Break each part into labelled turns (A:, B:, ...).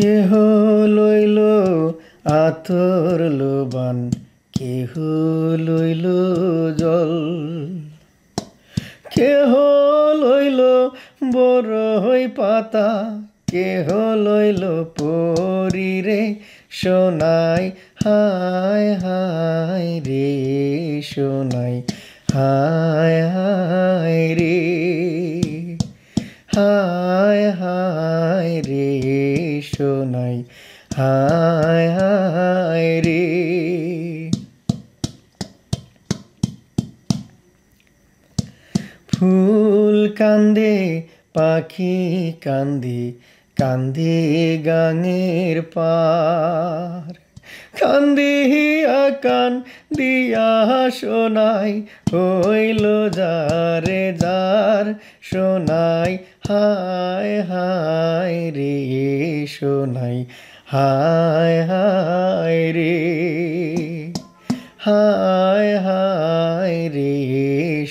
A: কেহ লইল আতর লোবান কেহ লইল জল কেহ লইল বরই পাতা কেহ লইল পরিরে সোনাই হায় হায় রে সোনাই হায় হায় রে কান্দে পাখি কান্দি কান্দি গাঙের পার কান্দি কান দিয়া শোনাই হইল যারে যার শোনাই হায় হায় রে শোনাই হায় হায় রে হায় হায় রে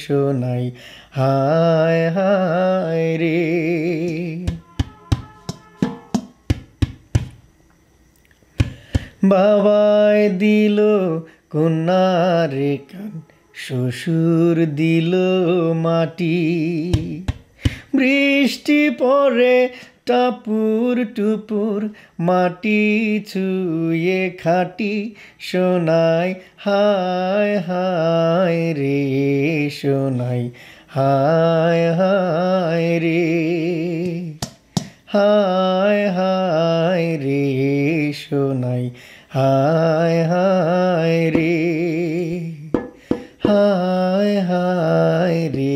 A: শোনাই হায় হায় রে বাবায় দিল কন্যারে কান শ্বশুর দিল মাটি বৃষ্টি পরে টাপুর টুপুর মাটি ছুয়ে খাটি শোনায় হায় হায় রে শোনাই হায় হায় রে হায় হায় রে শোনাই হায় হায় রে হায় হায় রে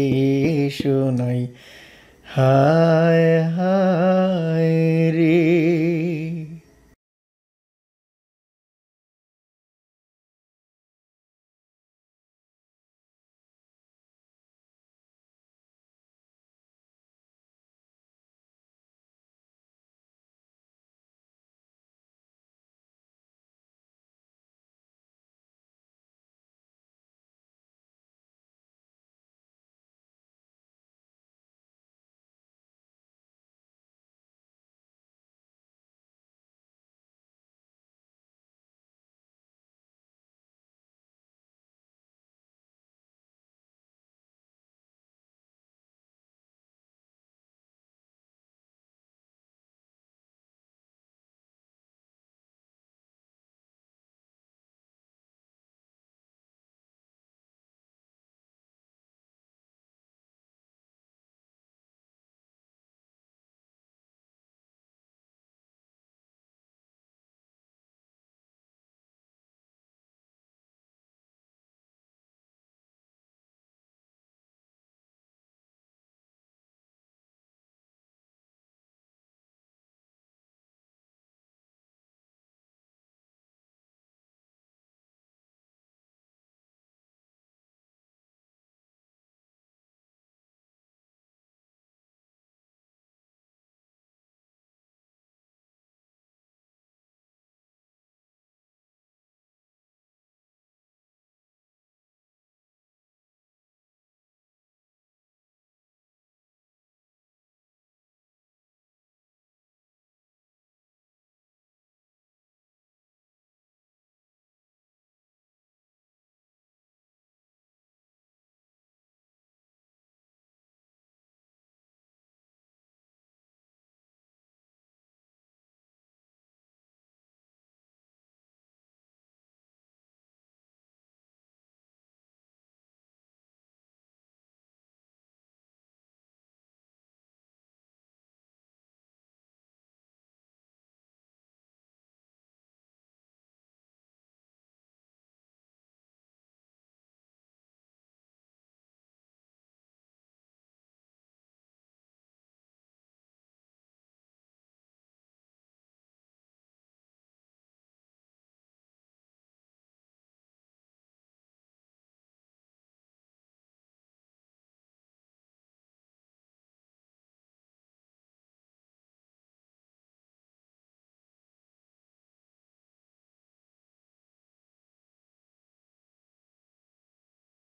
A: শোনাই হায়